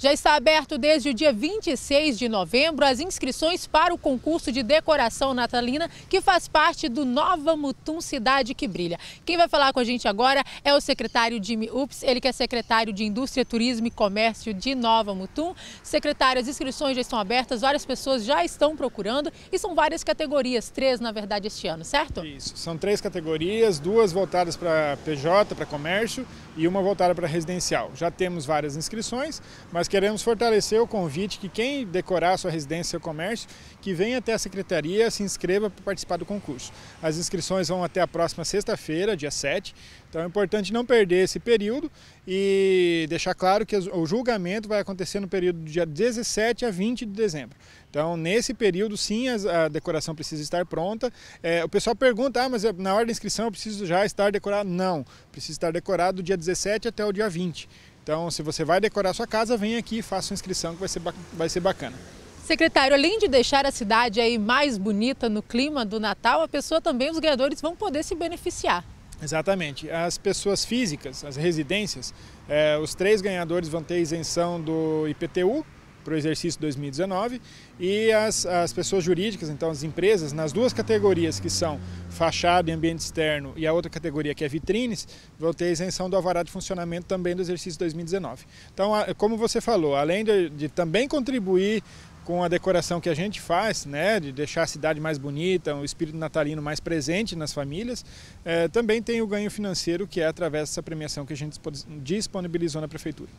Já está aberto desde o dia 26 de novembro as inscrições para o concurso de decoração natalina, que faz parte do Nova Mutum Cidade que Brilha. Quem vai falar com a gente agora é o secretário Jimmy Ups, ele que é secretário de Indústria, Turismo e Comércio de Nova Mutum. Secretário, as inscrições já estão abertas, várias pessoas já estão procurando e são várias categorias, três na verdade este ano, certo? Isso, são três categorias, duas voltadas para PJ, para comércio e uma voltada para residencial. Já temos várias inscrições, mas nós queremos fortalecer o convite que quem decorar sua residência ou comércio, que venha até a secretaria, se inscreva para participar do concurso. As inscrições vão até a próxima sexta-feira, dia 7. Então é importante não perder esse período e deixar claro que o julgamento vai acontecer no período do dia 17 a 20 de dezembro. Então, nesse período, sim, a decoração precisa estar pronta. É, o pessoal pergunta, ah, mas na hora da inscrição eu preciso já estar decorado. Não, precisa estar decorado do dia 17 até o dia 20. Então, se você vai decorar sua casa, vem aqui e faça sua inscrição que vai ser, vai ser bacana. Secretário, além de deixar a cidade aí mais bonita no clima do Natal, a pessoa também, os ganhadores vão poder se beneficiar. Exatamente. As pessoas físicas, as residências, eh, os três ganhadores vão ter isenção do IPTU, para o exercício 2019 e as, as pessoas jurídicas, então as empresas, nas duas categorias que são fachada e ambiente externo e a outra categoria que é vitrines, vão ter isenção do alvará de funcionamento também do exercício 2019. Então, como você falou, além de, de também contribuir com a decoração que a gente faz, né, de deixar a cidade mais bonita, o espírito natalino mais presente nas famílias, é, também tem o ganho financeiro que é através dessa premiação que a gente disponibilizou na prefeitura.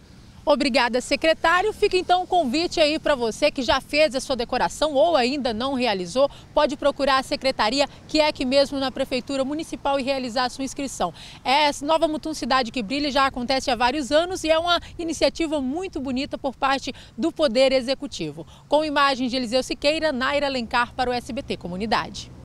Obrigada, secretário. Fica então o convite aí para você que já fez a sua decoração ou ainda não realizou, pode procurar a secretaria, que é aqui mesmo na Prefeitura Municipal, e realizar a sua inscrição. É Nova Mutum Cidade que Brilha já acontece há vários anos e é uma iniciativa muito bonita por parte do Poder Executivo. Com imagens de Eliseu Siqueira, Naira Alencar para o SBT Comunidade.